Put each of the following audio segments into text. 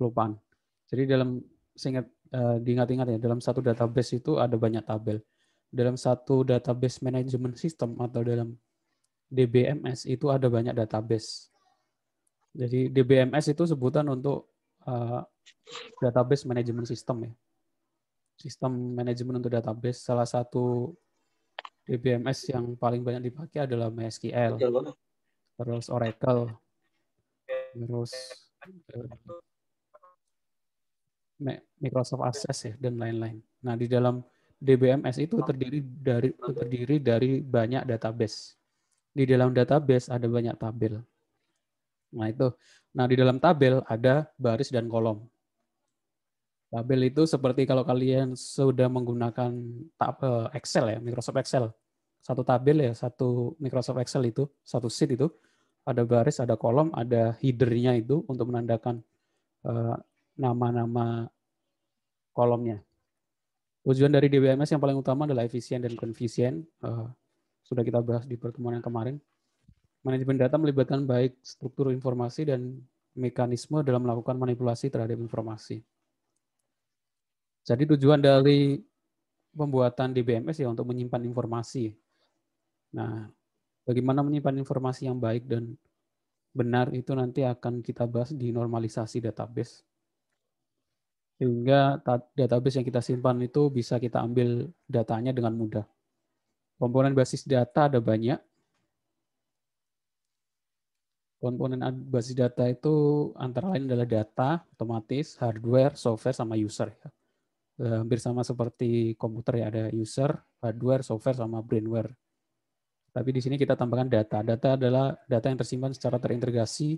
lupaan. Jadi dalam seingat eh, diingat-ingat ya dalam satu database itu ada banyak tabel. Dalam satu database management system atau dalam DBMS itu ada banyak database. Jadi DBMS itu sebutan untuk eh, database management system ya. Sistem manajemen untuk database salah satu DBMS yang paling banyak dipakai adalah MySQL, terus Oracle, terus eh, Microsoft Access ya dan lain-lain. Nah, di dalam DBMS itu terdiri dari terdiri dari banyak database. Di dalam database ada banyak tabel. Nah, itu. Nah, di dalam tabel ada baris dan kolom. Tabel itu seperti kalau kalian sudah menggunakan eh, Excel ya, Microsoft Excel. Satu tabel ya, satu Microsoft Excel itu, satu sheet itu, ada baris, ada kolom, ada headernya itu untuk menandakan eh, nama-nama kolomnya. Tujuan dari DBMS yang paling utama adalah efisien dan konfisien. Uh, sudah kita bahas di pertemuan yang kemarin. Manajemen data melibatkan baik struktur informasi dan mekanisme dalam melakukan manipulasi terhadap informasi. Jadi tujuan dari pembuatan DBMS ya untuk menyimpan informasi. Nah, bagaimana menyimpan informasi yang baik dan benar itu nanti akan kita bahas di normalisasi database sehingga database yang kita simpan itu bisa kita ambil datanya dengan mudah. Komponen basis data ada banyak. Komponen basis data itu antara lain adalah data, otomatis, hardware, software, sama user. Ya. Eh, hampir sama seperti komputer ya, ada user, hardware, software, sama brainware. Tapi di sini kita tambahkan data. Data adalah data yang tersimpan secara terintegrasi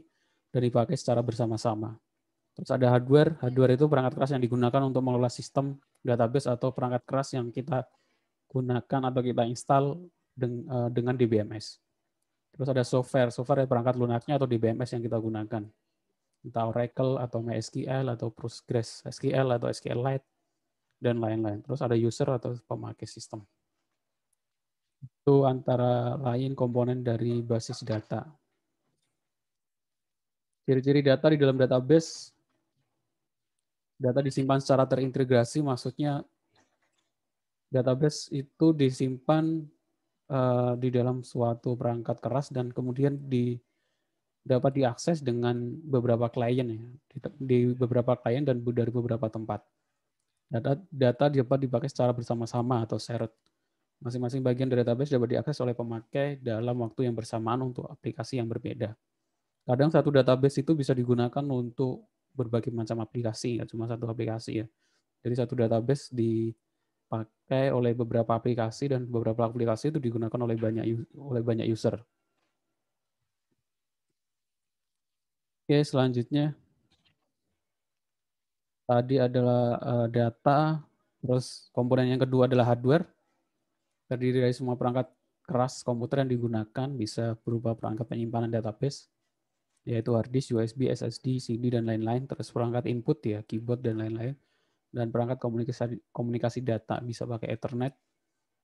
dan dipakai secara bersama-sama. Terus ada hardware, hardware itu perangkat keras yang digunakan untuk mengelola sistem database atau perangkat keras yang kita gunakan atau kita install eh, dengan DBMS. Terus ada software, software yang perangkat lunaknya atau DBMS yang kita gunakan. Entah Oracle atau MySQL atau Postgres SQL atau SQLite dan lain-lain. Terus ada user atau pemakai sistem. Itu antara lain komponen dari basis data ciri-ciri data di dalam database data disimpan secara terintegrasi maksudnya database itu disimpan uh, di dalam suatu perangkat keras dan kemudian di dapat diakses dengan beberapa klien ya di, di beberapa klien dan dari beberapa tempat data data dapat dipakai secara bersama-sama atau shared masing-masing bagian dari database dapat diakses oleh pemakai dalam waktu yang bersamaan untuk aplikasi yang berbeda kadang satu database itu bisa digunakan untuk berbagai macam aplikasi, nggak cuma satu aplikasi ya. Jadi satu database dipakai oleh beberapa aplikasi dan beberapa aplikasi itu digunakan oleh banyak oleh banyak user. Oke, selanjutnya tadi adalah eh, data, terus komponen yang kedua adalah hardware. Terdiri dari semua perangkat keras komputer yang digunakan bisa berupa perangkat penyimpanan database, yaitu hard disk, USB, SSD, CD dan lain-lain, terus perangkat input ya, keyboard dan lain-lain, dan perangkat komunikasi komunikasi data bisa pakai Ethernet,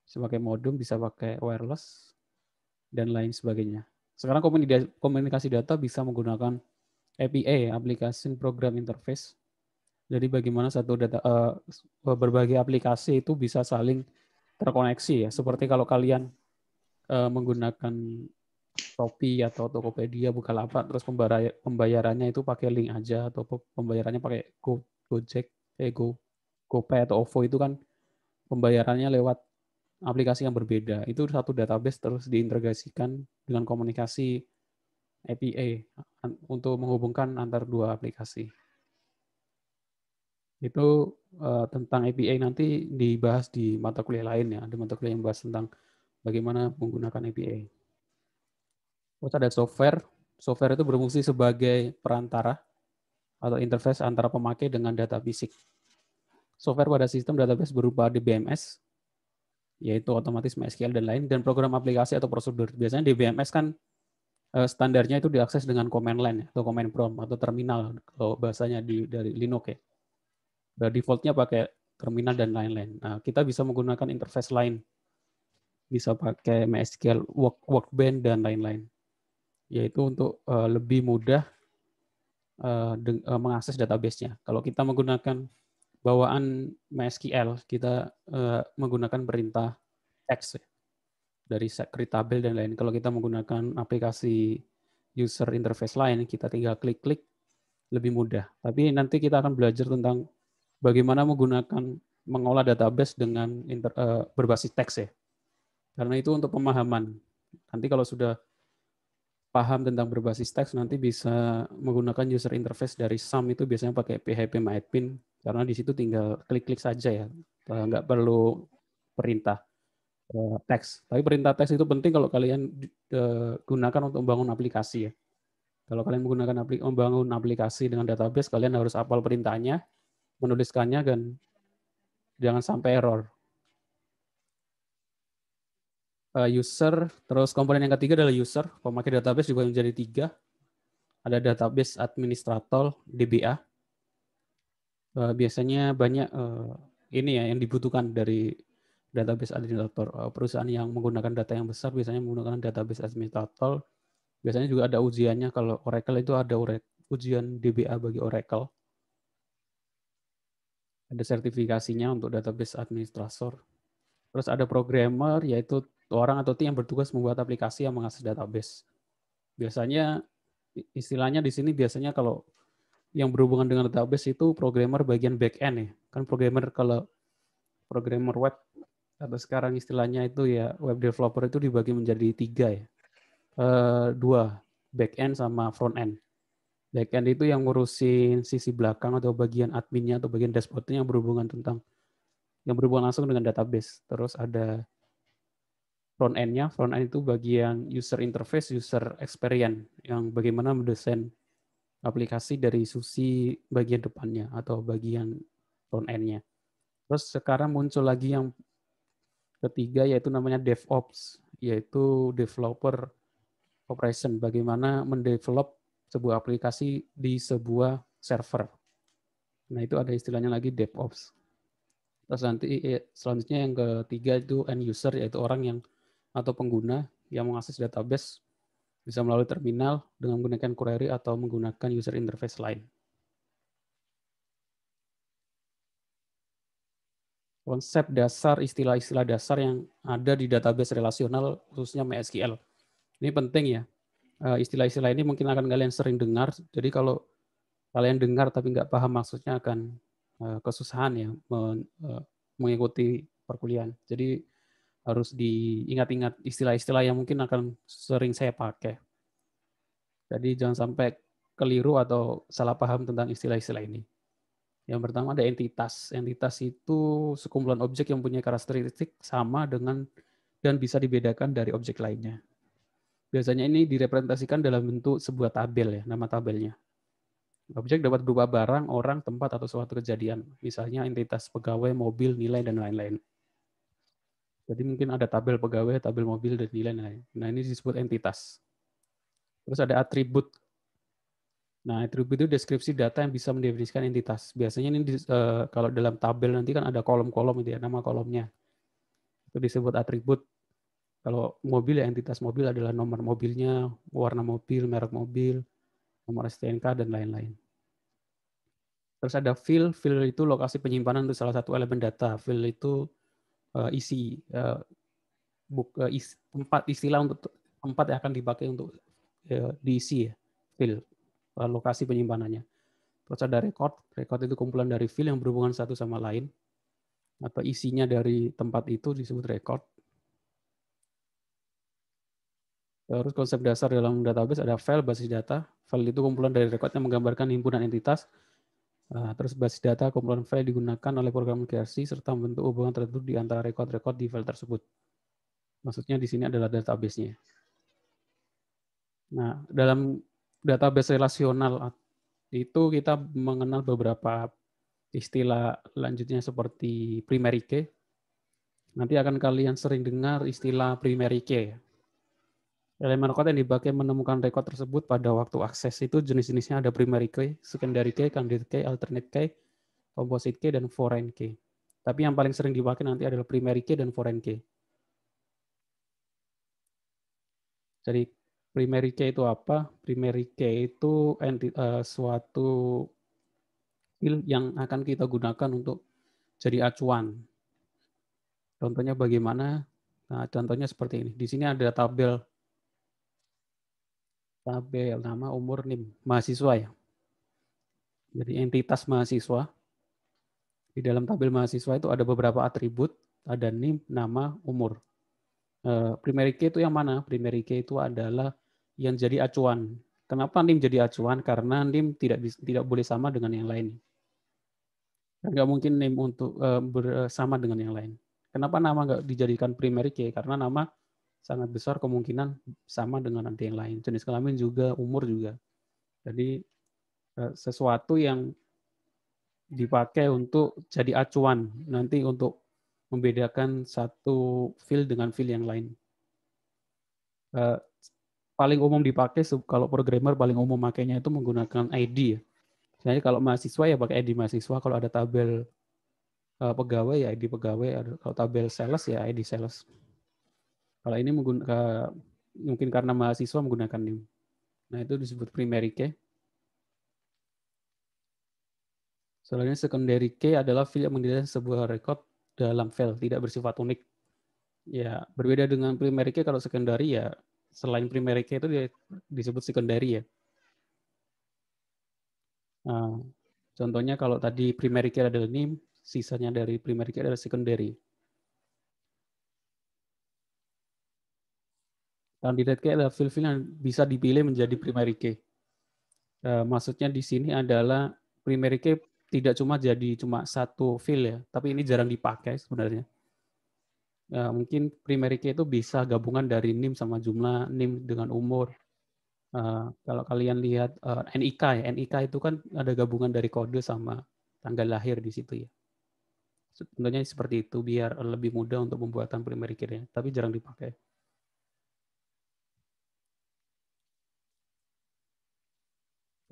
bisa pakai modem, bisa pakai wireless dan lain sebagainya. Sekarang komunikasi data bisa menggunakan API, application program interface. Jadi bagaimana satu data uh, berbagai aplikasi itu bisa saling terkoneksi ya. Seperti kalau kalian uh, menggunakan Topi atau Tokopedia, buka lapak, terus pembayarannya itu pakai link aja atau pembayarannya pakai Go, Gojek, eh Go, GoPay atau OVO itu kan pembayarannya lewat aplikasi yang berbeda. Itu satu database terus diintegrasikan dengan komunikasi API untuk menghubungkan antar dua aplikasi. Itu uh, tentang API nanti dibahas di mata kuliah lain ya, ada mata kuliah yang bahas tentang bagaimana menggunakan API. Oh, Terus ada software. Software itu berfungsi sebagai perantara atau interface antara pemakai dengan data fisik. Software pada sistem database berupa DBMS, yaitu otomatis MySQL dan lain, dan program aplikasi atau prosedur. Biasanya DBMS kan eh, standarnya itu diakses dengan command line ya, atau command prompt atau terminal kalau bahasanya di, dari Linux ya. Defaultnya pakai terminal dan lain-lain. Nah, kita bisa menggunakan interface lain, bisa pakai MySQL, Workbench dan lain-lain yaitu untuk uh, lebih mudah uh, uh, mengakses database-nya. Kalau kita menggunakan bawaan MySQL, kita uh, menggunakan perintah text ya, dari table dan lain. Kalau kita menggunakan aplikasi user interface lain, kita tinggal klik-klik lebih mudah. Tapi nanti kita akan belajar tentang bagaimana menggunakan mengolah database dengan inter, uh, berbasis teks ya. Karena itu untuk pemahaman. Nanti kalau sudah paham tentang berbasis teks nanti bisa menggunakan user interface dari SAM itu biasanya pakai PHP MyAdmin karena di situ tinggal klik-klik saja ya eh, nggak perlu perintah eh, teks tapi perintah teks itu penting kalau kalian eh, gunakan untuk membangun aplikasi ya kalau kalian menggunakan aplikasi membangun aplikasi dengan database kalian harus apal perintahnya menuliskannya dan jangan sampai error Eh, user, terus komponen yang ketiga adalah user, pemakai database juga menjadi tiga. Ada database administrator, DBA. Eh, biasanya banyak eh, ini ya yang dibutuhkan dari database administrator. perusahaan yang menggunakan data yang besar biasanya menggunakan database administrator. Biasanya juga ada ujiannya kalau Oracle itu ada ujian DBA bagi Oracle ada sertifikasinya untuk database administrator. Terus ada programmer yaitu orang atau tim yang bertugas membuat aplikasi yang mengakses database. Biasanya istilahnya di sini biasanya kalau yang berhubungan dengan database itu programmer bagian back end ya. Kan programmer kalau programmer web atau sekarang istilahnya itu ya web developer itu dibagi menjadi tiga ya. E, dua, back end sama front end. Back end itu yang ngurusin sisi belakang atau bagian adminnya atau bagian dashboardnya yang berhubungan tentang yang berhubungan langsung dengan database. Terus ada front end-nya. Front end itu bagian user interface, user experience yang bagaimana mendesain aplikasi dari sisi bagian depannya atau bagian front end-nya. Terus sekarang muncul lagi yang ketiga yaitu namanya DevOps, yaitu developer operation, bagaimana mendevelop sebuah aplikasi di sebuah server. Nah, itu ada istilahnya lagi DevOps. Terus nanti eh, selanjutnya yang ketiga itu end user yaitu orang yang atau pengguna yang mengakses database bisa melalui terminal dengan menggunakan query atau menggunakan user interface lain. Konsep dasar, istilah-istilah dasar yang ada di database relasional, khususnya MySQL. Ini penting ya. Eh, istilah-istilah ini mungkin akan kalian sering dengar. Jadi kalau kalian dengar tapi nggak paham maksudnya akan eh, kesusahan ya eh, mengikuti perkuliahan. Jadi harus diingat-ingat istilah-istilah yang mungkin akan sering saya pakai. Jadi jangan sampai keliru atau salah paham tentang istilah-istilah ini. Yang pertama ada entitas. Entitas itu sekumpulan objek yang punya karakteristik sama dengan dan bisa dibedakan dari objek lainnya. Biasanya ini direpresentasikan dalam bentuk sebuah tabel ya, nama tabelnya. Objek dapat berupa barang, orang, tempat, atau suatu kejadian. Misalnya entitas pegawai, mobil, nilai, dan lain-lain. Jadi mungkin ada tabel pegawai, tabel mobil, dan lain-lain. Nah, ini disebut entitas. Terus ada atribut. Nah, atribut itu deskripsi data yang bisa mendefinisikan entitas. Biasanya ini eh, kalau dalam tabel nanti kan ada kolom-kolom ya, nama kolomnya. Itu disebut atribut. Kalau mobil ya entitas mobil adalah nomor mobilnya, warna mobil, merek mobil, nomor STNK, dan lain-lain. Terus ada field. Field itu lokasi penyimpanan untuk salah satu elemen data. Field itu uh, isi uh, buk, uh, is, tempat istilah untuk tempat yang akan dipakai untuk uh, diisi ya, fill uh, lokasi penyimpanannya. Terus ada record, record itu kumpulan dari fill yang berhubungan satu sama lain atau isinya dari tempat itu disebut record. Terus konsep dasar dalam database ada file basis data. File itu kumpulan dari record yang menggambarkan himpunan entitas Ah, terus basis data kumpulan file digunakan oleh program GRC serta membentuk hubungan tertentu di antara rekod-rekod di file tersebut. Maksudnya di sini adalah database-nya. Nah, dalam database relasional ah, itu kita mengenal beberapa istilah lanjutnya seperti primary key. Nanti akan kalian sering dengar istilah primary key. Elemen record yang dipakai menemukan rekod tersebut pada waktu akses itu jenis-jenisnya ada primary key, secondary key, candidate key, alternate key, composite key, dan foreign key. Tapi yang paling sering dipakai nanti adalah primary key dan foreign key. Jadi primary key itu apa? Primary key itu eh, suatu field yang akan kita gunakan untuk jadi acuan. Contohnya bagaimana? Nah, contohnya seperti ini. Di sini ada tabel tabel nama umur nim mahasiswa ya jadi entitas mahasiswa di dalam tabel mahasiswa itu ada beberapa atribut ada nim nama umur eh, primary key itu yang mana primary key itu adalah yang jadi acuan kenapa nim jadi acuan karena nim tidak tidak boleh sama dengan yang lain nggak mungkin nim untuk eh, bersama dengan yang lain. Kenapa nama nggak dijadikan primary key? Karena nama sangat besar kemungkinan sama dengan nanti yang lain. Jenis kelamin juga, umur juga. Jadi eh, sesuatu yang dipakai untuk jadi acuan nanti untuk membedakan satu field dengan field yang lain. Eh, paling umum dipakai kalau programmer paling umum makainya itu menggunakan ID. Jadi ya. kalau mahasiswa ya pakai ID mahasiswa, kalau ada tabel eh, pegawai ya ID pegawai, kalau tabel sales ya ID sales. Kalau ini menggunakan mungkin karena mahasiswa menggunakan NIM. Nah, itu disebut primary key. Selanjutnya secondary key adalah file yang menjadikan sebuah record dalam file tidak bersifat unik. Ya, berbeda dengan primary key kalau secondary ya selain primary key itu disebut secondary ya. Nah, contohnya kalau tadi primary key adalah nim, sisanya dari primary key adalah secondary. kandidat K adalah fil-fil yang bisa dipilih menjadi primary key. Uh, maksudnya di sini adalah primary key tidak cuma jadi cuma satu fil ya, tapi ini jarang dipakai sebenarnya. Uh, mungkin primary key itu bisa gabungan dari NIM sama jumlah NIM dengan umur. Uh, kalau kalian lihat uh, NIK ya, NIK itu kan ada gabungan dari kode sama tanggal lahir di situ ya. Sebenarnya seperti itu biar lebih mudah untuk pembuatan primary key-nya, tapi jarang dipakai.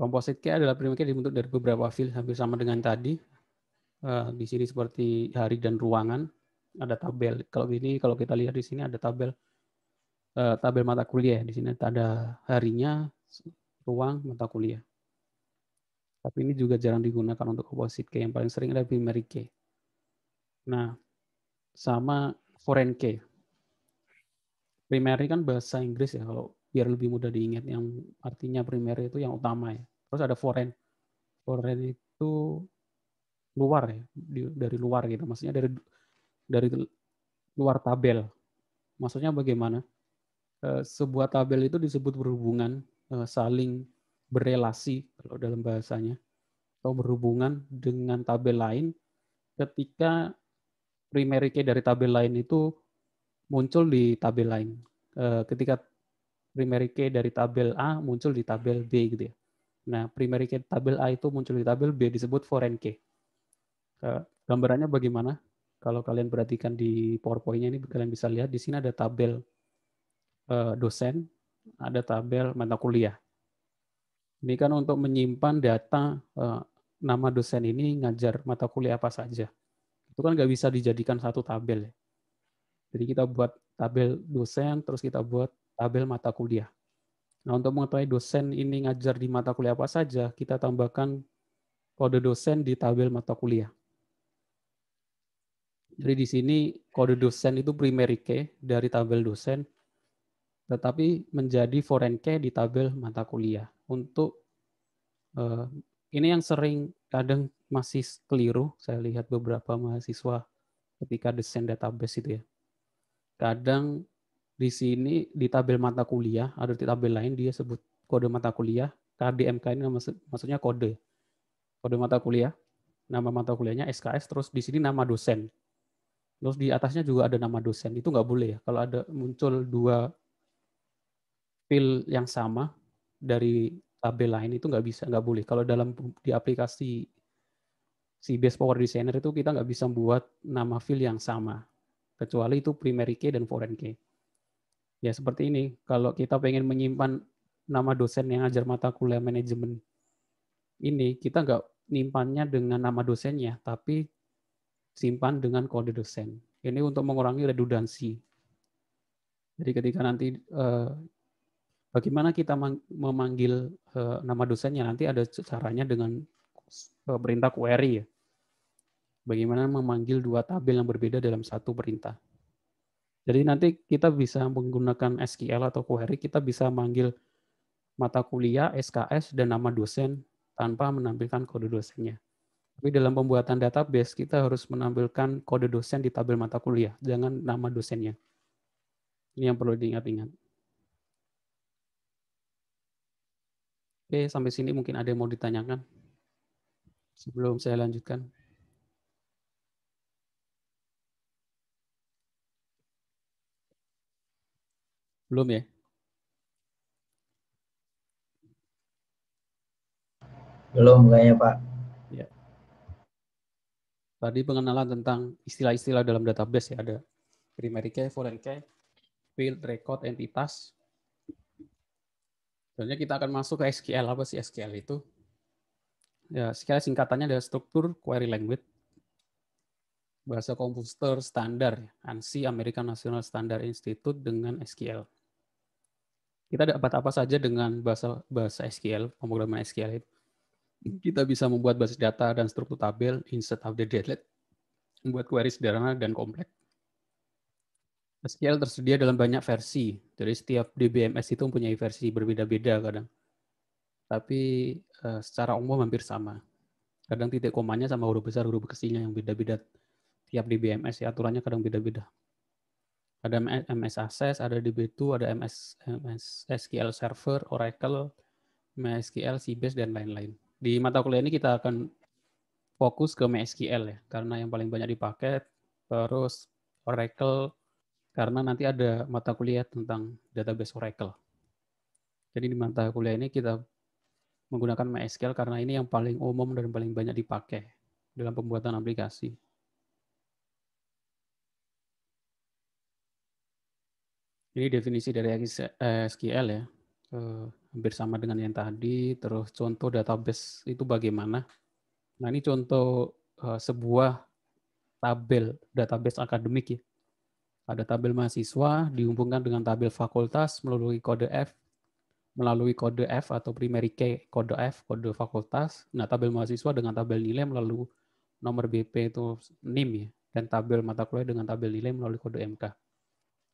Komposit K adalah primer K dibentuk dari beberapa fil hampir sama dengan tadi. Eh, di sini seperti hari dan ruangan, ada tabel. Kalau ini kalau kita lihat di sini ada tabel eh, tabel mata kuliah. Di sini ada harinya, ruang, mata kuliah. Tapi ini juga jarang digunakan untuk komposit K. Yang paling sering adalah primer K. Nah, sama foreign K. Primary kan bahasa Inggris ya, kalau biar lebih mudah diingat. Yang artinya primary itu yang utama ya terus ada foreign foreign itu luar ya di, dari luar gitu maksudnya dari dari luar tabel maksudnya bagaimana eh, sebuah tabel itu disebut berhubungan eh, saling berelasi kalau dalam bahasanya atau berhubungan dengan tabel lain ketika primary key dari tabel lain itu muncul di tabel lain eh, ketika primary key dari tabel A muncul di tabel B gitu ya Nah, primary key tabel A itu muncul di tabel B disebut foreign key. Gambarannya bagaimana? Kalau kalian perhatikan di PowerPoint-nya ini, kalian bisa lihat di sini ada tabel eh, dosen, ada tabel mata kuliah. Ini kan untuk menyimpan data eh, nama dosen ini ngajar mata kuliah apa saja. Itu kan nggak bisa dijadikan satu tabel. Ya. Jadi kita buat tabel dosen, terus kita buat tabel mata kuliah. Nah, untuk mengetahui dosen ini ngajar di mata kuliah apa saja, kita tambahkan kode dosen di tabel mata kuliah. Jadi di sini kode dosen itu primary key dari tabel dosen, tetapi menjadi foreign key di tabel mata kuliah. Untuk eh, ini yang sering kadang masih keliru, saya lihat beberapa mahasiswa ketika desain database itu ya. Kadang di sini di tabel mata kuliah, ada di tabel lain dia sebut kode mata kuliah, KDMK ini maksud, maksudnya kode. Kode mata kuliah, nama mata kuliahnya SKS, terus di sini nama dosen. Terus di atasnya juga ada nama dosen. Itu nggak boleh ya. Kalau ada muncul dua fill yang sama dari tabel lain itu nggak bisa, nggak boleh. Kalau dalam di aplikasi si base power designer itu kita nggak bisa buat nama fill yang sama kecuali itu primary key dan foreign key. Ya seperti ini, kalau kita pengen menyimpan nama dosen yang ajar mata kuliah manajemen ini, kita nggak nyimpannya dengan nama dosennya, tapi simpan dengan kode dosen. Ini untuk mengurangi redundansi. Jadi ketika nanti eh, bagaimana kita memanggil eh, nama dosennya, nanti ada caranya dengan eh, perintah query ya. Bagaimana memanggil dua tabel yang berbeda dalam satu perintah. Jadi nanti kita bisa menggunakan SQL atau query, kita bisa manggil mata kuliah, SKS, dan nama dosen tanpa menampilkan kode dosennya. Tapi dalam pembuatan database, kita harus menampilkan kode dosen di tabel mata kuliah, jangan nama dosennya. Ini yang perlu diingat-ingat. Oke, sampai sini mungkin ada yang mau ditanyakan sebelum saya lanjutkan. Belum ya? Belum kayaknya Pak. Ya. Tadi pengenalan tentang istilah-istilah dalam database ya ada primary key, foreign key, field, record, entitas. Soalnya kita akan masuk ke SQL. Apa sih SQL itu? Ya, SQL singkatannya adalah struktur query language. Bahasa komputer standar, ANSI, American National Standard Institute dengan SQL. Kita dapat apa saja dengan bahasa bahasa SQL, pemrograman SQL itu? Kita bisa membuat basis data dan struktur tabel insert, update, delete, membuat query sederhana dan kompleks. SQL tersedia dalam banyak versi. Jadi setiap DBMS itu mempunyai versi berbeda-beda kadang. Tapi uh, secara umum hampir sama. Kadang titik komanya sama huruf besar, huruf kecilnya yang beda-beda. Tiap DBMS ya, aturannya kadang beda-beda. Ada MS Access, ada DB2, ada MS, MS SQL Server, Oracle, MySQL, CBase, dan lain-lain. Di mata kuliah ini kita akan fokus ke MySQL ya, karena yang paling banyak dipakai, terus Oracle, karena nanti ada mata kuliah tentang database Oracle. Jadi di mata kuliah ini kita menggunakan MySQL karena ini yang paling umum dan paling banyak dipakai dalam pembuatan aplikasi. Ini definisi dari eh, SQL ya, eh, hampir sama dengan yang tadi. Terus contoh database itu bagaimana? Nah ini contoh eh, sebuah tabel database akademik ya. Ada tabel mahasiswa dihubungkan dengan tabel fakultas melalui kode F, melalui kode F atau primary key kode F kode fakultas. Nah tabel mahasiswa dengan tabel nilai melalui nomor BP itu NIM ya, dan tabel mata kuliah dengan tabel nilai melalui kode MK.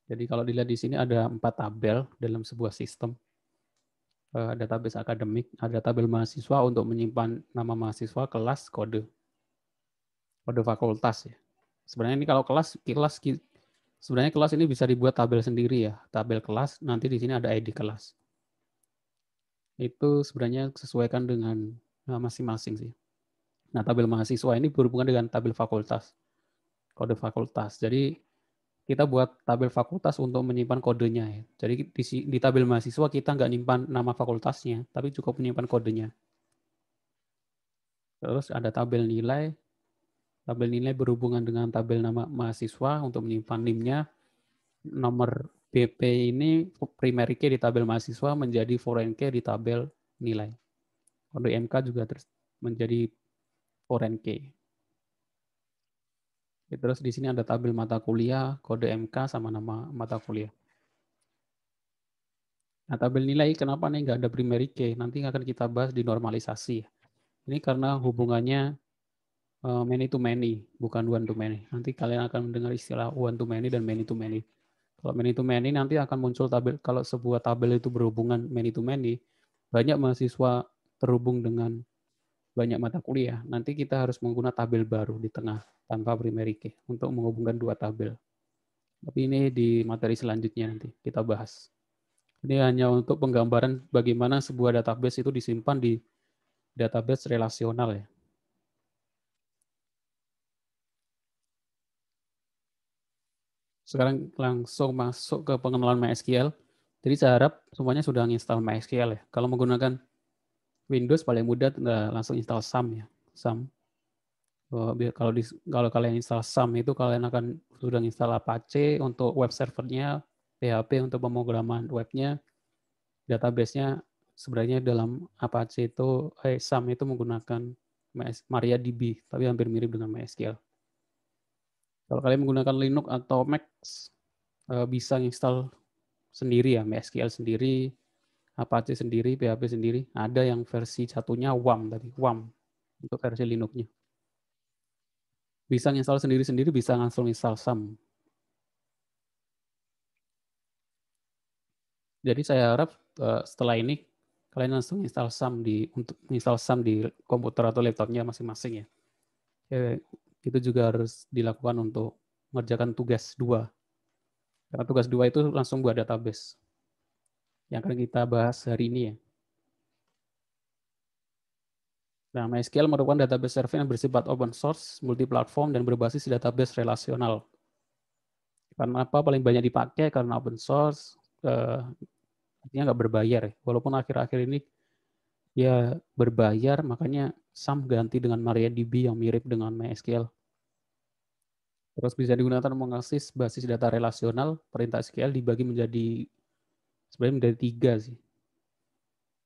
Jadi kalau dilihat di sini ada empat tabel dalam sebuah sistem. Eh, ada tabel akademik, ada tabel mahasiswa untuk menyimpan nama mahasiswa, kelas, kode. Kode fakultas ya. Sebenarnya ini kalau kelas, kelas sebenarnya kelas ini bisa dibuat tabel sendiri ya. Tabel kelas, nanti di sini ada ID kelas. Itu sebenarnya sesuaikan dengan masing-masing sih. Nah, tabel mahasiswa ini berhubungan dengan tabel fakultas. Kode fakultas. Jadi kita buat tabel fakultas untuk menyimpan kodenya ya. Jadi di, di tabel mahasiswa kita nggak nyimpan nama fakultasnya, tapi cukup menyimpan kodenya. Terus ada tabel nilai. Tabel nilai berhubungan dengan tabel nama mahasiswa untuk menyimpan NIM-nya. Nomor BP ini primary key di tabel mahasiswa menjadi foreign key di tabel nilai. Kode MK juga terus menjadi foreign key. Ya, terus di sini ada tabel mata kuliah, kode MK sama nama mata kuliah. Nah, tabel nilai kenapa nih nggak ada primary key? Nanti akan kita bahas di normalisasi. Ya. Ini karena hubungannya eh, many to many, bukan one to many. Nanti kalian akan mendengar istilah one to many dan many to many. Kalau many to many nanti akan muncul tabel kalau sebuah tabel itu berhubungan many to many, banyak mahasiswa terhubung dengan banyak mata kuliah, nanti kita harus menggunakan tabel baru di tengah tanpa primary key untuk menghubungkan dua tabel. Tapi ini di materi selanjutnya nanti kita bahas. Ini hanya untuk penggambaran bagaimana sebuah database itu disimpan di database relasional ya. Sekarang langsung masuk ke pengenalan MySQL. Jadi saya harap semuanya sudah menginstal MySQL ya. Kalau menggunakan Windows paling mudah langsung install SAM ya. SAM. kalau di, kalau kalian install SAM itu kalian akan sudah install Apache untuk web servernya, PHP untuk pemrograman webnya, databasenya sebenarnya dalam Apache itu eh, SAM itu menggunakan MariaDB, tapi hampir mirip dengan MySQL. Kalau kalian menggunakan Linux atau Mac, eh, bisa install sendiri ya, MySQL sendiri, Apache sendiri, PHP sendiri, ada yang versi satunya WAM tadi, WAM untuk versi Linux-nya. Bisa install sendiri-sendiri, bisa langsung install SAM. Jadi saya harap eh, setelah ini kalian langsung install SAM di untuk install SAM di komputer atau laptopnya masing-masing ya. ya. Itu juga harus dilakukan untuk mengerjakan tugas dua. Karena tugas dua itu langsung buat database yang akan kita bahas hari ini ya. Nah, MySQL merupakan database server yang bersifat open source, multiplatform, dan berbasis database relasional. Karena apa paling banyak dipakai? Karena open source, eh, artinya nggak berbayar. Ya. Walaupun akhir-akhir ini ya berbayar, makanya SAM ganti dengan MariaDB yang mirip dengan MySQL. Terus bisa digunakan mengakses basis data relasional, perintah SQL dibagi menjadi Sebenarnya dari tiga sih.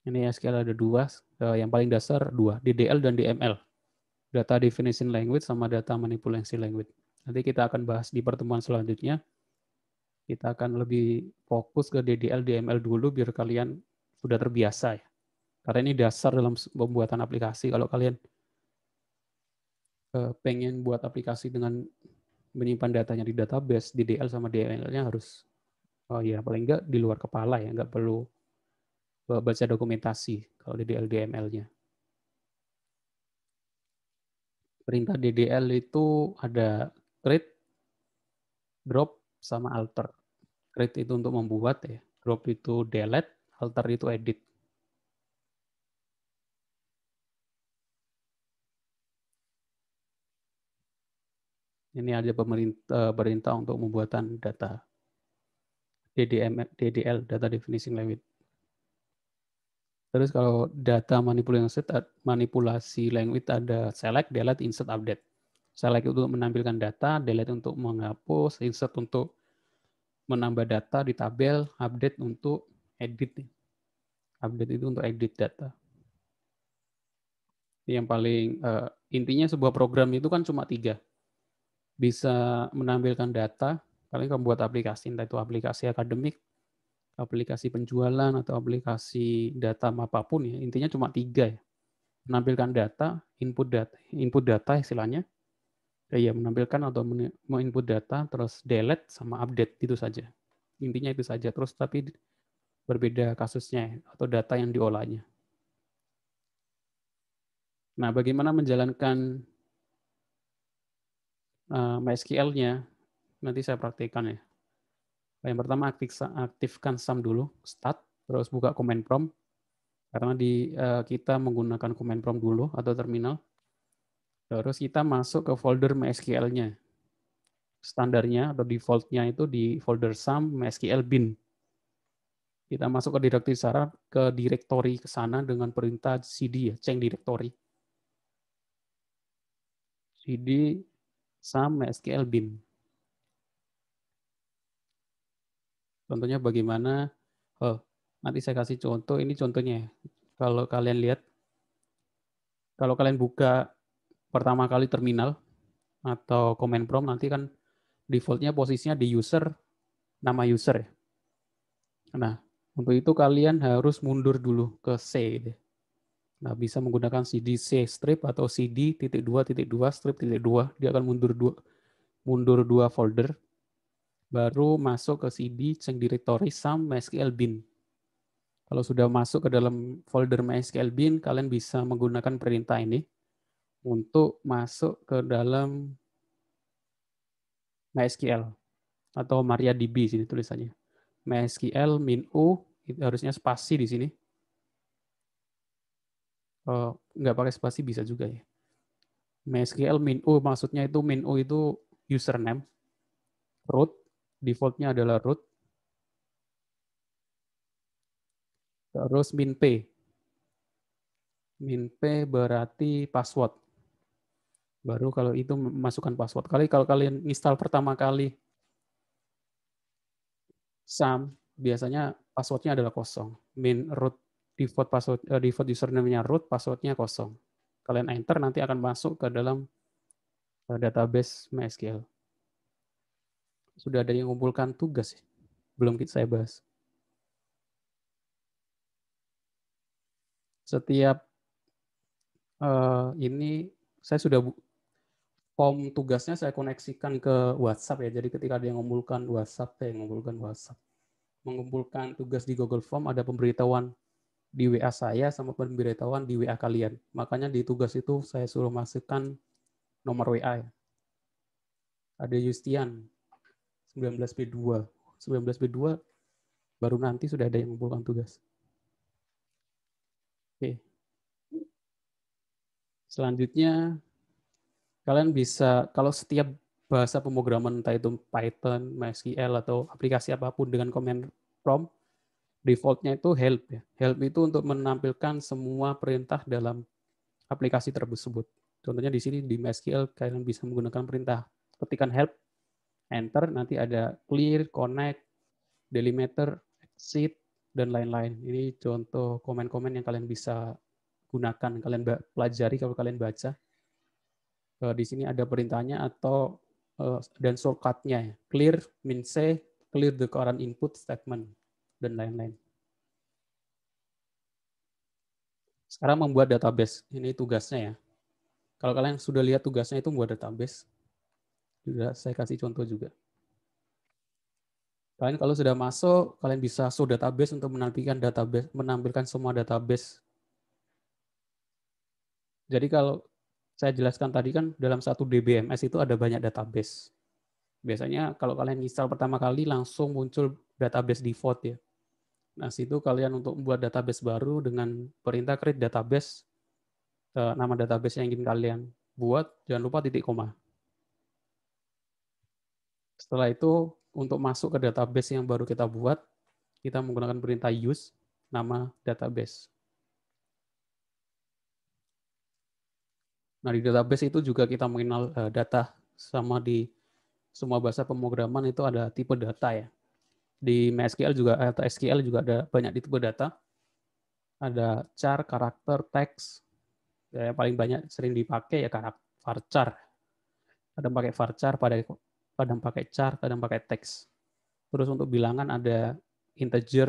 Ini SQL ada dua, eh, yang paling dasar dua, DDL dan DML. Data Definition Language sama Data Manipulation Language. Nanti kita akan bahas di pertemuan selanjutnya. Kita akan lebih fokus ke DDL, DML dulu biar kalian sudah terbiasa ya. Karena ini dasar dalam pembuatan aplikasi. Kalau kalian eh, pengen buat aplikasi dengan menyimpan datanya di database, DDL sama DML-nya harus Oh ya, paling enggak di luar kepala ya, nggak perlu baca dokumentasi kalau di DLDML-nya. Perintah DDL itu ada create, drop, sama alter. Create itu untuk membuat ya, drop itu delete, alter itu edit. Ini ada pemerintah eh, perintah untuk pembuatan data DDM, DDL, Data Definition Limit. Terus kalau data manipulasi, manipulasi language ada select, delete, insert, update. Select untuk menampilkan data, delete untuk menghapus, insert untuk menambah data di tabel, update untuk edit. Update itu untuk edit data. Yang paling uh, intinya sebuah program itu kan cuma tiga. Bisa menampilkan data, Kalian akan buat aplikasi, entah itu aplikasi akademik, aplikasi penjualan, atau aplikasi data apapun ya, intinya cuma tiga ya. Menampilkan data, input data, input data istilahnya, ya menampilkan atau menginput data, terus delete sama update itu saja. Intinya itu saja. Terus tapi berbeda kasusnya ya, atau data yang diolahnya. Nah, bagaimana menjalankan uh, eh, MySQL-nya Nanti saya praktekkan ya. Yang pertama aktifkan SAM dulu, start, terus buka command prompt. Karena di uh, kita menggunakan command prompt dulu atau terminal. Terus kita masuk ke folder MySQL-nya. Standarnya atau defaultnya itu di folder SAM MySQL bin. Kita masuk ke direktori SARA, ke direktori ke sana dengan perintah cd ya, change directory. cd SAM MySQL bin. Contohnya bagaimana, oh, nanti saya kasih contoh, ini contohnya. Kalau kalian lihat, kalau kalian buka pertama kali terminal atau command prompt, nanti kan defaultnya posisinya di user, nama user ya. Nah, untuk itu kalian harus mundur dulu ke C. Nah, bisa menggunakan CD C strip atau CD titik dua titik dua strip titik dua. Dia akan mundur dua mundur dua folder baru masuk ke CD Directory sam MySQL bin. Kalau sudah masuk ke dalam folder MySQL bin, kalian bisa menggunakan perintah ini untuk masuk ke dalam MySQL atau MariaDB sini tulisannya. MySQL min u itu harusnya spasi di sini. Oh, nggak pakai spasi bisa juga ya. MySQL min u maksudnya itu min u itu username root Defaultnya adalah root. Terus min P. Min P berarti password. Baru kalau itu masukkan password. Kali kalau kalian install pertama kali sam biasanya passwordnya adalah kosong. Min root default password eh, default username-nya root, passwordnya kosong. Kalian enter nanti akan masuk ke dalam eh, database MySQL sudah ada yang mengumpulkan tugas belum kita saya bahas. Setiap uh, ini saya sudah form tugasnya saya koneksikan ke WhatsApp ya. Jadi ketika ada yang mengumpulkan WhatsApp, saya yang mengumpulkan WhatsApp. Mengumpulkan tugas di Google Form ada pemberitahuan di WA saya sama pemberitahuan di WA kalian. Makanya di tugas itu saya suruh masukkan nomor WA ya. Ada Justian 19B2. 19B2 baru nanti sudah ada yang mengumpulkan tugas. Oke. Selanjutnya, kalian bisa, kalau setiap bahasa pemrograman, entah itu Python, MySQL, atau aplikasi apapun dengan command prompt, defaultnya itu help. ya Help itu untuk menampilkan semua perintah dalam aplikasi tersebut. Contohnya di sini di MySQL, kalian bisa menggunakan perintah ketikan help enter, nanti ada clear, connect, delimiter, exit, dan lain-lain. Ini contoh komen-komen yang kalian bisa gunakan, kalian pelajari kalau kalian baca. Eh, di sini ada perintahnya atau eh, dan shortcutnya. Ya. Clear, min c, clear the current input statement, dan lain-lain. Sekarang membuat database. Ini tugasnya ya. Kalau kalian sudah lihat tugasnya itu membuat database juga saya kasih contoh juga. Kalian kalau sudah masuk, kalian bisa show database untuk menampilkan database, menampilkan semua database. Jadi kalau saya jelaskan tadi kan dalam satu DBMS itu ada banyak database. Biasanya kalau kalian install pertama kali langsung muncul database default ya. Nah, situ kalian untuk membuat database baru dengan perintah create database eh, nama database yang ingin kalian buat, jangan lupa titik koma. Setelah itu untuk masuk ke database yang baru kita buat, kita menggunakan perintah use nama database. Nah, di database itu juga kita mengenal eh, data sama di semua bahasa pemrograman itu ada tipe data ya. Di MySQL juga eh, atau SQL juga ada banyak tipe data. Ada char, karakter, teks. Ya, yang paling banyak sering dipakai ya karakter varchar. Ada pakai varchar, pada kadang pakai char, kadang pakai text. Terus untuk bilangan ada integer,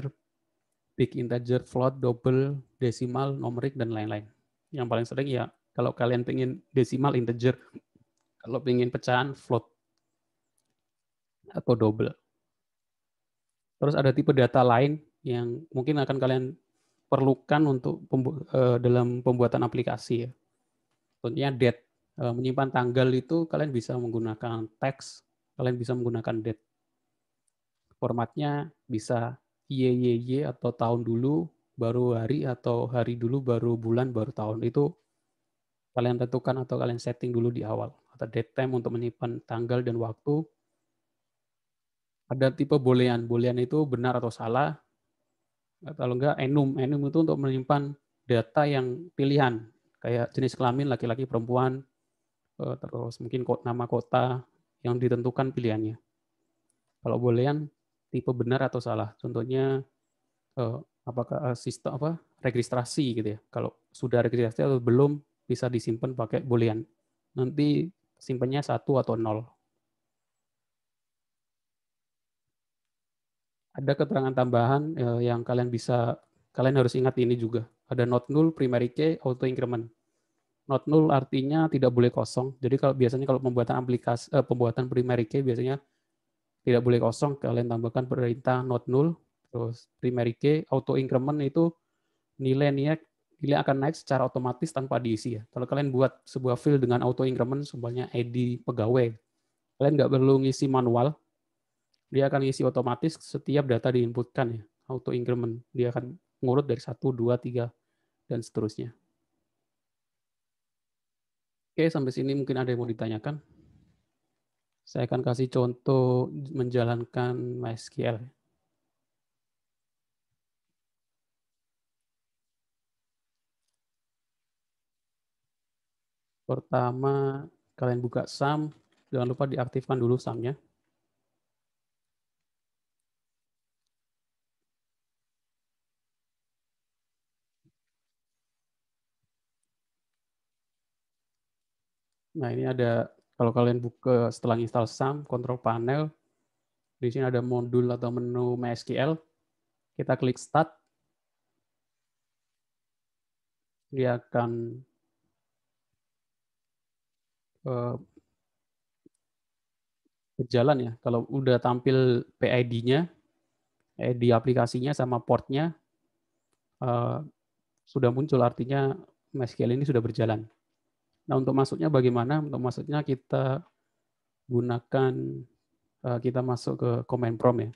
big integer, float, double, desimal, numerik, dan lain-lain. Yang paling sering ya kalau kalian pengen desimal integer, kalau pengen pecahan float atau double. Terus ada tipe data lain yang mungkin akan kalian perlukan untuk pembu eh, dalam pembuatan aplikasi ya. Tentunya date, eh, menyimpan tanggal itu kalian bisa menggunakan teks kalian bisa menggunakan date. Formatnya bisa YYY atau tahun dulu, baru hari, atau hari dulu, baru bulan, baru tahun. Itu kalian tentukan atau kalian setting dulu di awal. Atau date time untuk menyimpan tanggal dan waktu. Ada tipe boolean. Boolean itu benar atau salah. Kalau enggak enum. Enum itu untuk menyimpan data yang pilihan. Kayak jenis kelamin, laki-laki, perempuan, eh, terus mungkin nama kota, yang ditentukan pilihannya. Kalau boolean tipe benar atau salah. Contohnya eh, apakah eh, sistem apa registrasi gitu ya. Kalau sudah registrasi atau belum bisa disimpan pakai boolean. Nanti simpannya satu atau nol. Ada keterangan tambahan eh, yang kalian bisa kalian harus ingat ini juga. Ada not null primary key auto increment. Not null artinya tidak boleh kosong. Jadi kalau biasanya kalau pembuatan aplikasi eh, pembuatan primary key biasanya tidak boleh kosong, kalian tambahkan perintah not null terus primary key auto increment itu nilai niat nilai akan naik secara otomatis tanpa diisi ya. Kalau kalian buat sebuah field dengan auto increment semuanya ID pegawai, kalian nggak perlu ngisi manual. Dia akan ngisi otomatis setiap data diinputkan ya, auto increment. Dia akan ngurut dari 1, 2, 3 dan seterusnya. Oke, sampai sini mungkin ada yang mau ditanyakan. Saya akan kasih contoh menjalankan MySQL. Pertama, kalian buka SAM. Jangan lupa diaktifkan dulu SAM-nya. Nah, ini ada kalau kalian buka setelah install SAM, Control panel, di sini ada modul atau menu MySQL. Kita klik Start. Dia akan eh, berjalan ya. Kalau udah tampil PID-nya, eh, ID aplikasinya sama portnya, nya eh, sudah muncul. Artinya MySQL ini sudah berjalan. Nah, untuk masuknya bagaimana? Untuk masuknya kita gunakan eh, kita masuk ke command prompt ya.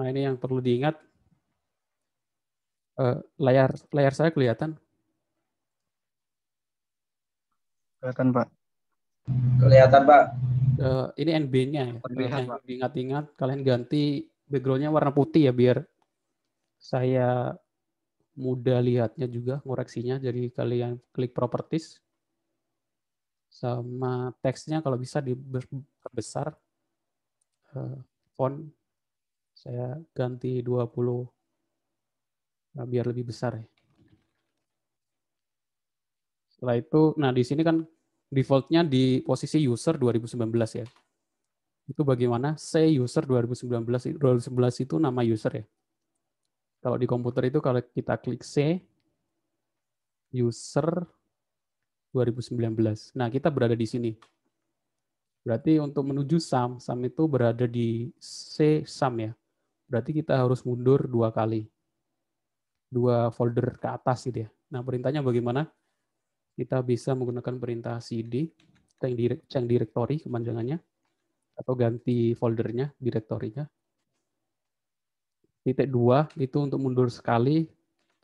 Nah, ini yang perlu diingat eh, layar layar saya kelihatan? Kelihatan, Pak. Kelihatan, Pak. Uh, ini NB-nya ya. Ingat-ingat kalian ganti backgroundnya warna putih ya biar saya mudah lihatnya juga ngoreksinya jadi kalian klik properties sama teksnya kalau bisa diperbesar eh, font saya ganti 20 nah, biar lebih besar ya. Setelah itu nah di sini kan defaultnya di posisi user 2019 ya. Itu bagaimana? Say user 2019 2019 itu nama user ya. Kalau di komputer itu kalau kita klik C, user 2019. Nah, kita berada di sini. Berarti untuk menuju SAM, SAM itu berada di C SAM ya. Berarti kita harus mundur dua kali. Dua folder ke atas gitu ya. Nah, perintahnya bagaimana? Kita bisa menggunakan perintah cd, change directory kemanjangannya atau ganti foldernya, direktorinya titik dua itu untuk mundur sekali,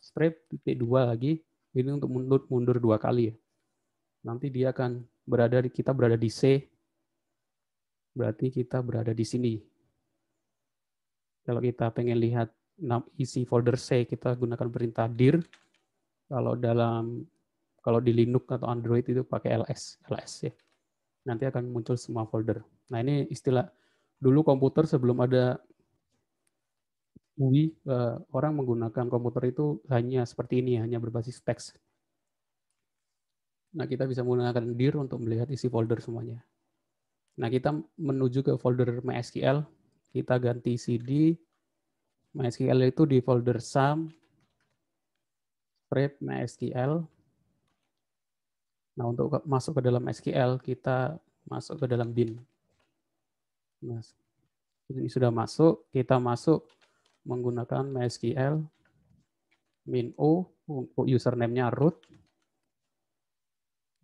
strip titik dua lagi ini untuk mundur mundur dua kali ya. Nanti dia akan berada di kita berada di C. Berarti kita berada di sini. Kalau kita pengen lihat isi folder C, kita gunakan perintah dir. Kalau dalam kalau di Linux atau Android itu pakai ls, ls ya. Nanti akan muncul semua folder. Nah, ini istilah dulu komputer sebelum ada UI uh, orang menggunakan komputer itu hanya seperti ini, hanya berbasis teks. Nah, kita bisa menggunakan dir untuk melihat isi folder semuanya. Nah, kita menuju ke folder MySQL, kita ganti cd MySQL itu di folder sam. script MySQL. Nah, untuk masuk ke dalam SQL, kita masuk ke dalam bin. Nah, ini sudah masuk, kita masuk menggunakan MySQL min o username-nya root.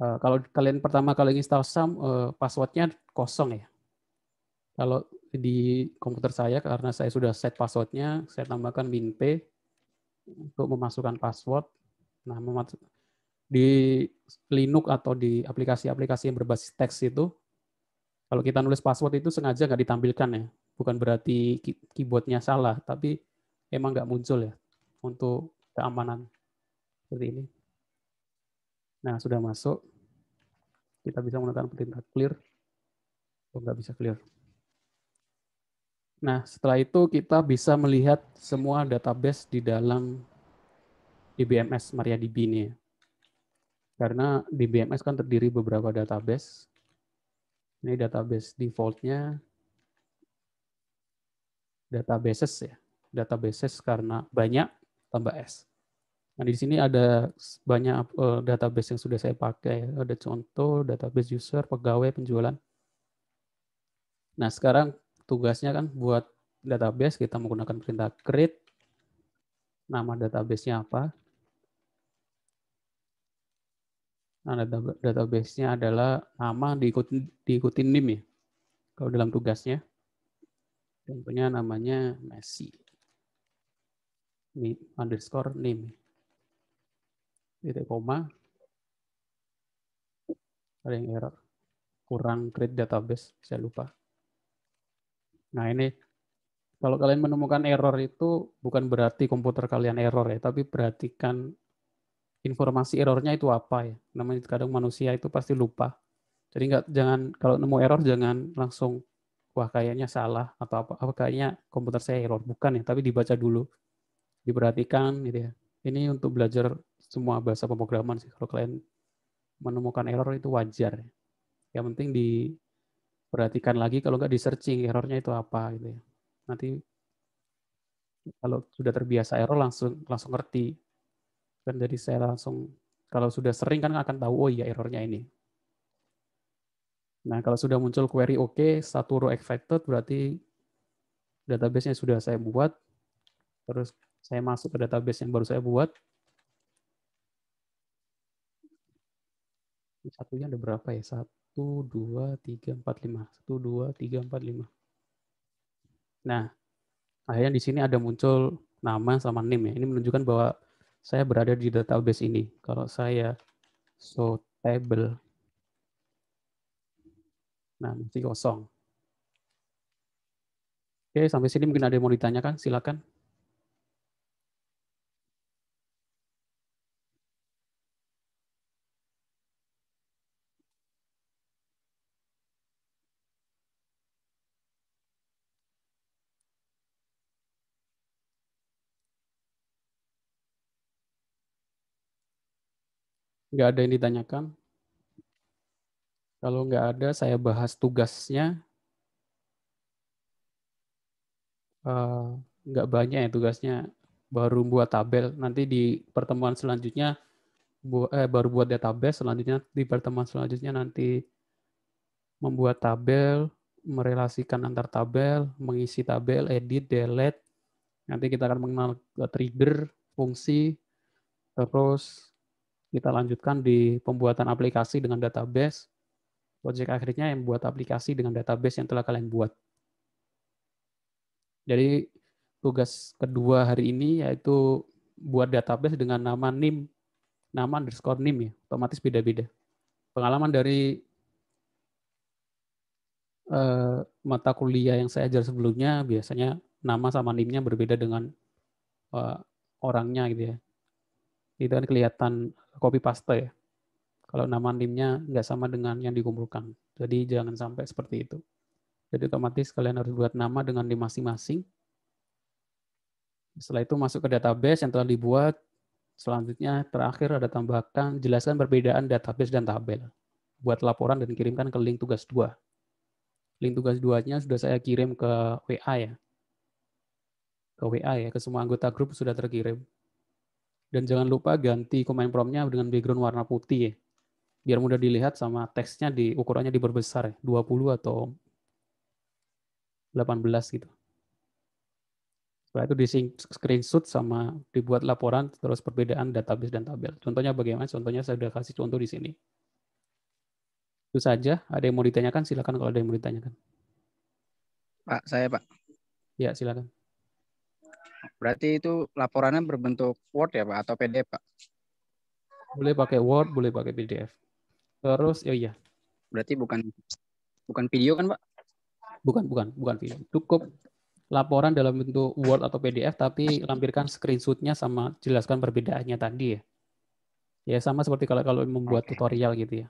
Eh, kalau kalian pertama kali install SAM, uh, passwordnya kosong ya. Kalau di komputer saya, karena saya sudah set passwordnya, saya tambahkan min p untuk memasukkan password. Nah, di Linux atau di aplikasi-aplikasi yang berbasis teks itu, kalau kita nulis password itu sengaja nggak ditampilkan ya bukan berarti keyboardnya salah, tapi emang nggak muncul ya untuk keamanan seperti ini. Nah, sudah masuk. Kita bisa menekan perintah clear. Oh, nggak bisa clear. Nah, setelah itu kita bisa melihat semua database di dalam DBMS MariaDB ini. Ya. Karena DBMS kan terdiri beberapa database. Ini database defaultnya, databases ya. Databases karena banyak tambah S. Nah, di sini ada banyak eh, database yang sudah saya pakai. Ada contoh, database user, pegawai, penjualan. Nah, sekarang tugasnya kan buat database kita menggunakan perintah create. Nama databasenya apa? Nah, database-nya adalah nama diikuti diikuti NIM ya. Kalau dalam tugasnya. Contohnya namanya Messi. Ini underscore name. Titik koma. Ada yang error. Kurang create database, saya lupa. Nah ini, kalau kalian menemukan error itu bukan berarti komputer kalian error ya, tapi perhatikan informasi errornya itu apa ya. Namanya kadang manusia itu pasti lupa. Jadi nggak jangan kalau nemu error jangan langsung wah kayaknya salah atau apa, apa kayaknya komputer saya error bukan ya tapi dibaca dulu diperhatikan gitu ya ini untuk belajar semua bahasa pemrograman sih kalau kalian menemukan error itu wajar ya. yang penting diperhatikan lagi kalau nggak di searching errornya itu apa gitu ya nanti kalau sudah terbiasa error langsung langsung ngerti dan dari saya langsung kalau sudah sering kan akan tahu oh iya errornya ini Nah, kalau sudah muncul query oke, satu row expected berarti database-nya sudah saya buat. Terus saya masuk ke database yang baru saya buat. Satunya ada berapa ya? Satu, dua, tiga, empat, lima. Satu, dua, tiga, empat, lima. Nah, akhirnya di sini ada muncul nama sama name ya. Ini menunjukkan bahwa saya berada di database ini. Kalau saya show table Nah, mesti kosong. Oke, sampai sini mungkin ada yang mau ditanyakan, silakan. Enggak ada yang ditanyakan. Kalau nggak ada, saya bahas tugasnya. Uh, nggak banyak ya tugasnya. Baru buat tabel. Nanti di pertemuan selanjutnya bu eh, baru buat database. Selanjutnya di pertemuan selanjutnya nanti membuat tabel, merelasikan antar tabel, mengisi tabel, edit, delete. Nanti kita akan mengenal trigger, fungsi, terus kita lanjutkan di pembuatan aplikasi dengan database, Project akhirnya yang buat aplikasi dengan database yang telah kalian buat. Jadi tugas kedua hari ini yaitu buat database dengan nama NIM, nama underscore NIM ya, otomatis beda-beda. Pengalaman dari uh, mata kuliah yang saya ajar sebelumnya biasanya nama sama NIM-nya berbeda dengan uh, orangnya gitu ya. Itu kan kelihatan copy paste ya kalau nama NIM-nya nggak sama dengan yang dikumpulkan. Jadi jangan sampai seperti itu. Jadi otomatis kalian harus buat nama dengan NIM masing-masing. Setelah itu masuk ke database yang telah dibuat. Selanjutnya terakhir ada tambahkan, jelaskan perbedaan database dan tabel. Buat laporan dan kirimkan ke link tugas 2. Link tugas 2-nya sudah saya kirim ke WA ya. Ke WA ya, ke semua anggota grup sudah terkirim. Dan jangan lupa ganti command prompt-nya dengan background warna putih ya biar mudah dilihat sama teksnya di ukurannya diperbesar ya, 20 atau 18 gitu. Setelah itu di screenshot sama dibuat laporan terus perbedaan database dan tabel. Contohnya bagaimana? Contohnya saya sudah kasih contoh di sini. Itu saja. Ada yang mau ditanyakan? Silakan kalau ada yang mau ditanyakan. Pak, saya Pak. Ya, silakan. Berarti itu laporannya berbentuk Word ya Pak atau PDF Pak? Boleh pakai Word, boleh pakai PDF. Terus oh iya. Berarti bukan bukan video kan, Pak? Bukan, bukan, bukan video. Cukup laporan dalam bentuk Word atau PDF tapi lampirkan screenshotnya sama jelaskan perbedaannya tadi ya. Ya sama seperti kalau kalau membuat okay. tutorial gitu ya.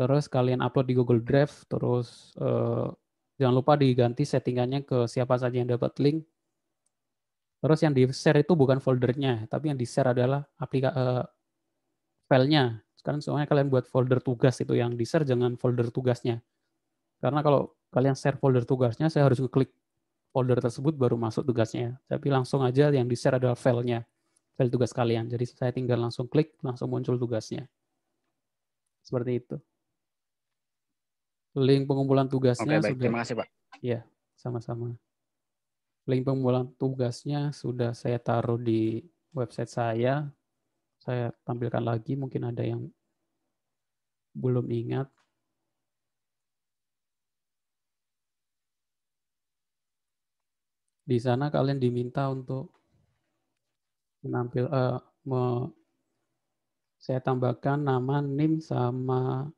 Terus kalian upload di Google Drive, terus eh, jangan lupa diganti settingannya ke siapa saja yang dapat link. Terus yang di share itu bukan foldernya, tapi yang di share adalah aplikasi eh, filenya. Sekarang semuanya kalian buat folder tugas itu yang di share jangan folder tugasnya. Karena kalau kalian share folder tugasnya, saya harus klik folder tersebut baru masuk tugasnya. Tapi langsung aja yang di share adalah filenya, file tugas kalian. Jadi saya tinggal langsung klik, langsung muncul tugasnya. Seperti itu. Link pengumpulan tugasnya Oke, baik. sudah. Terima kasih Pak. Iya, sama-sama. Link pengumpulan tugasnya sudah saya taruh di website saya saya tampilkan lagi, mungkin ada yang belum ingat. Di sana kalian diminta untuk menampil uh, me, saya tambahkan nama NIM sama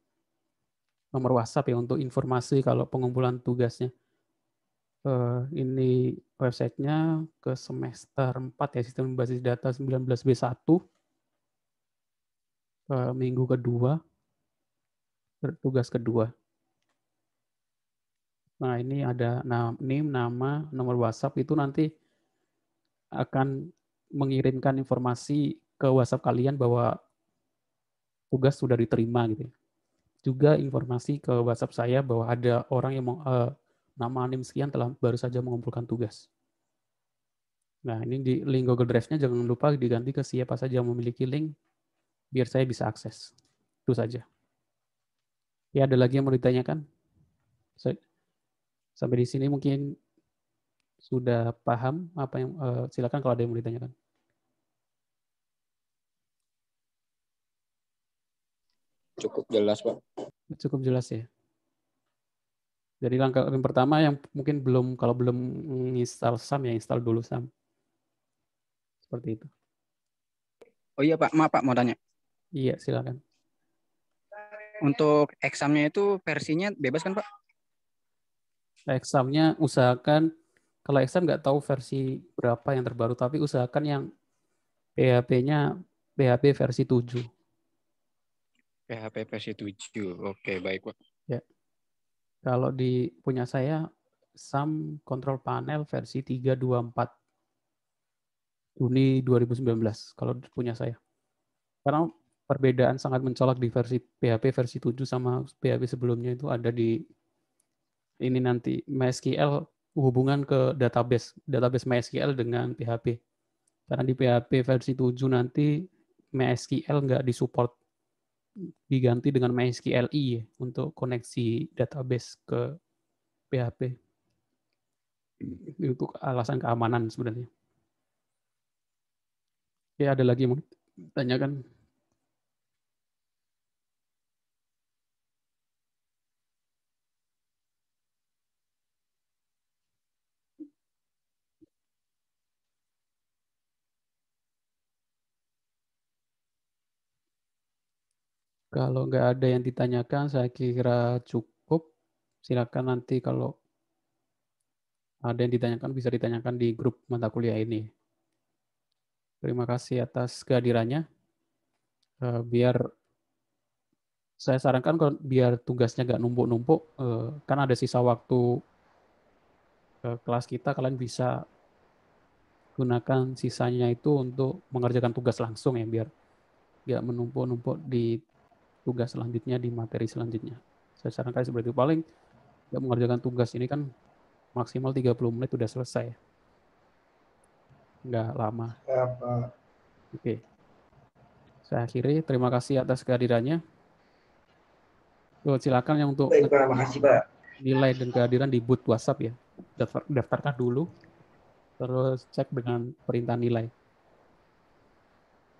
nomor WhatsApp ya untuk informasi kalau pengumpulan tugasnya. Uh, ini websitenya ke semester 4 ya sistem basis data 19B1 Eh, minggu kedua, tugas kedua. Nah, ini ada name, nama, nomor WhatsApp itu nanti akan mengirimkan informasi ke WhatsApp kalian bahwa tugas sudah diterima gitu. Ya. Juga informasi ke WhatsApp saya bahwa ada orang yang mau, uh, nama anim sekian telah baru saja mengumpulkan tugas. Nah, ini di link Google Drive-nya jangan lupa diganti ke siapa saja yang memiliki link biar saya bisa akses. Itu saja. Ya, ada lagi yang mau ditanyakan? Sampai di sini mungkin sudah paham apa yang uh, silakan kalau ada yang mau ditanyakan. Cukup jelas, Pak. Cukup jelas ya. Jadi langkah yang pertama yang mungkin belum kalau belum install SAM ya install dulu SAM. Seperti itu. Oh iya Pak, maaf Pak mau tanya. Iya, silakan. Untuk eXamnya itu versinya bebas kan, Pak? EXamnya usahakan kalau exam nggak tahu versi berapa yang terbaru, tapi usahakan yang PHP-nya PHP versi 7. PHP versi 7. Oke, baik, Pak. Ya. Kalau di punya saya SAM Control panel versi 324 Juni 2019 kalau punya saya. Karena perbedaan sangat mencolok di versi PHP versi 7 sama PHP sebelumnya itu ada di ini nanti MySQL hubungan ke database database MySQL dengan PHP. Karena di PHP versi 7 nanti MySQL nggak disupport diganti dengan MySQL MySQLi untuk koneksi database ke PHP. Hmm. untuk alasan keamanan sebenarnya. Ya ada lagi yang mau tanyakan Kalau nggak ada yang ditanyakan, saya kira cukup. Silakan nanti kalau ada yang ditanyakan bisa ditanyakan di grup mata kuliah ini. Terima kasih atas kehadirannya. Eh, biar saya sarankan kalau biar tugasnya nggak numpuk-numpuk, eh, kan ada sisa waktu eh, kelas kita, kalian bisa gunakan sisanya itu untuk mengerjakan tugas langsung ya, biar nggak menumpuk-numpuk di tugas selanjutnya di materi selanjutnya. Saya sarankan seperti itu. Paling nggak mengerjakan tugas ini kan maksimal 30 menit sudah selesai. Nggak lama. Ya, Pak. Oke. Saya akhiri. Terima kasih atas kehadirannya. Tuh, silakan yang untuk Baik, Pak. Makasih, Pak. nilai dan kehadiran di boot WhatsApp ya. Daftar, daftarkan dulu. Terus cek dengan perintah nilai.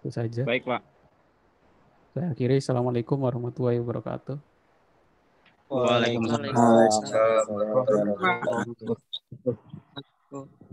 Itu saja. Baik, Pak. Saya akhiri. Assalamualaikum warahmatullahi wabarakatuh. Waalaikumsalam. Waalaikumsalam. Waalaikumsalam.